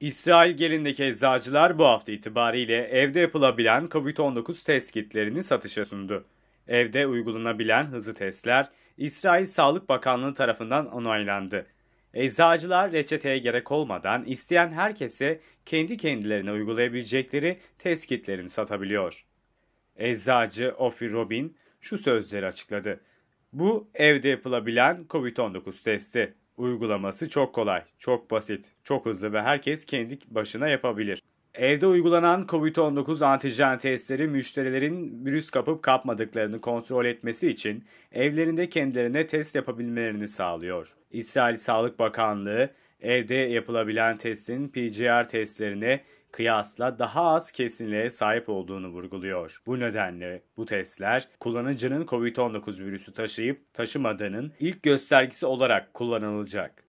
İsrail gelindeki eczacılar bu hafta itibariyle evde yapılabilen COVID-19 test kitlerini satışa sundu. Evde uygulanabilen hızlı testler İsrail Sağlık Bakanlığı tarafından onaylandı. Eczacılar reçeteye gerek olmadan isteyen herkese kendi kendilerine uygulayabilecekleri test kitlerini satabiliyor. Eczacı Ofi Robin şu sözleri açıkladı. Bu evde yapılabilen COVID-19 testi. Uygulaması çok kolay, çok basit, çok hızlı ve herkes kendi başına yapabilir. Evde uygulanan COVID-19 antijen testleri müşterilerin virüs kapıp kapmadıklarını kontrol etmesi için evlerinde kendilerine test yapabilmelerini sağlıyor. İsrail Sağlık Bakanlığı evde yapılabilen testin PCR testlerine kıyasla daha az kesinliğe sahip olduğunu vurguluyor. Bu nedenle bu testler kullanıcının COVID-19 virüsü taşıyıp taşımadığının ilk göstergesi olarak kullanılacak.